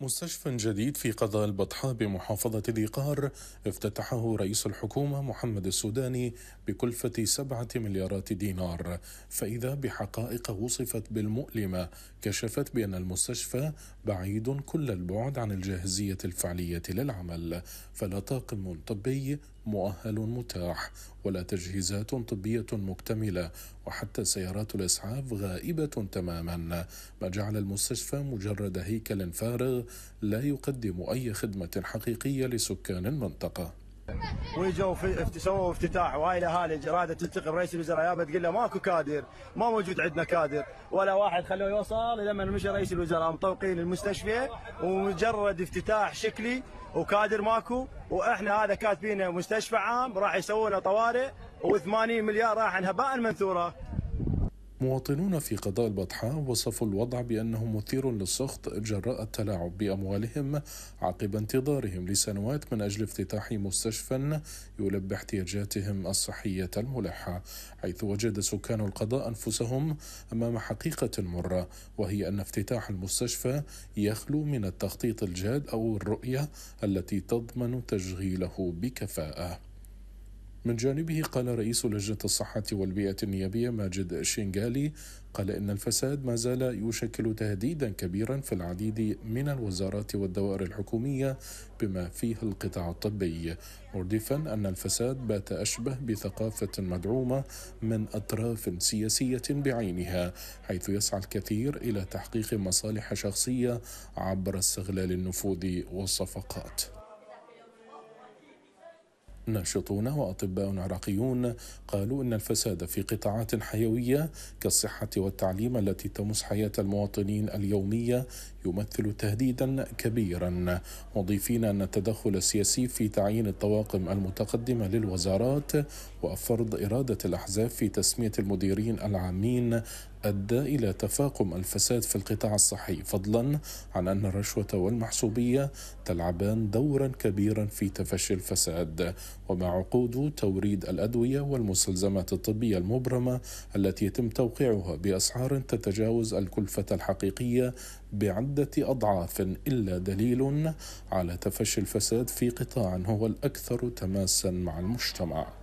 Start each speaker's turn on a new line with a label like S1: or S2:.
S1: مستشفى جديد في قضاء البطحاء بمحافظة الإيقار افتتحه رئيس الحكومة محمد السوداني بكلفة سبعة مليارات دينار فإذا بحقائق وصفت بالمؤلمة كشفت بأن المستشفى بعيد كل البعد عن الجاهزية الفعلية للعمل فلا طاقم طبي مؤهل متاح ولا تجهيزات طبية مكتملة وحتى سيارات الإسعاف غائبة تماما ما جعل المستشفى مجرد هيكل فارغ لا يقدم أي خدمة حقيقية لسكان المنطقة
S2: ويجوا في سووا افتتاح وهاي الاهالي جراده تلتقي برئيس الوزراء يابا تقول له ماكو كادر ما موجود عندنا كادر ولا واحد خلوه يوصل لما مشى رئيس الوزراء مطوقين المستشفى ومجرد افتتاح شكلي وكادر ماكو واحنا هذا كاتبين مستشفى عام راح يسوونه طوارئ و80 مليار راح هباء منثوره
S1: مواطنون في قضاء البطحاء وصفوا الوضع بأنه مثير للسخط جراء التلاعب بأموالهم عقب انتظارهم لسنوات من أجل افتتاح مستشفى يلبي احتياجاتهم الصحية الملحة حيث وجد سكان القضاء أنفسهم أمام حقيقة مرة وهي أن افتتاح المستشفى يخلو من التخطيط الجاد أو الرؤية التي تضمن تشغيله بكفاءة من جانبه قال رئيس لجنة الصحة والبيئة النيابية ماجد شينغالي قال إن الفساد ما زال يشكل تهديدا كبيرا في العديد من الوزارات والدوائر الحكومية بما فيه القطاع الطبي مردفا أن الفساد بات أشبه بثقافة مدعومة من أطراف سياسية بعينها حيث يسعى الكثير إلى تحقيق مصالح شخصية عبر استغلال النفوذ والصفقات ناشطون وأطباء عراقيون قالوا إن الفساد في قطاعات حيوية كالصحة والتعليم التي تمس حياة المواطنين اليومية يمثل تهديدا كبيرا مضيفين أن التدخل السياسي في تعيين الطواقم المتقدمة للوزارات وفرض إرادة الأحزاب في تسمية المديرين العامين أدى إلى تفاقم الفساد في القطاع الصحي فضلا عن أن الرشوة والمحسوبية تلعبان دورا كبيرا في تفشي الفساد ومع عقود توريد الأدوية والمستلزمات الطبية المبرمة التي يتم توقيعها بأسعار تتجاوز الكلفة الحقيقية بعدة أضعاف إلا دليل على تفشي الفساد في قطاع هو الأكثر تماسا مع المجتمع